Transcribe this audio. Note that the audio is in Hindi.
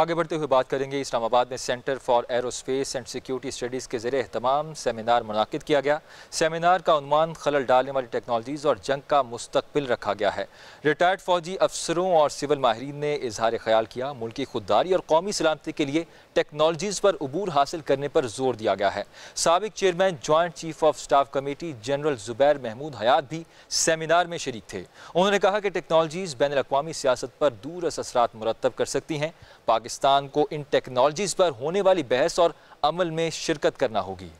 आगे बढ़ते हुए बात करेंगे इस्लामाबाद में centre for aerospace and security studies के ज़रिए तमाम सेमिनार मनद किया गया सेमिनार का उनवान खलल डालने वाली टेक्नोलॉजीज़ और जंग का मुस्तबिल रखा गया है रिटायर्ड फौजी अफसरों और सिविल माहरीन ने इजहार ख्याल किया मुल्की खुददारी और कौमी सलामती के लिए टेक्नोलॉजीज़ पर अबूर हासिल करने पर जोर दिया गया है सबक chairman joint chief of staff committee general Zubair Mahmood Hayat भी सेमिनार में शरीक थे उन्होंने कहा कि टेक्नोलॉजीज़ बैन अवी सियासत पर दूर असरा मुरतब कर सकती हैं पाकिस्तान को इन टेक्नोलॉजीज़ पर होने वाली बहस और अमल में शिरकत करना होगी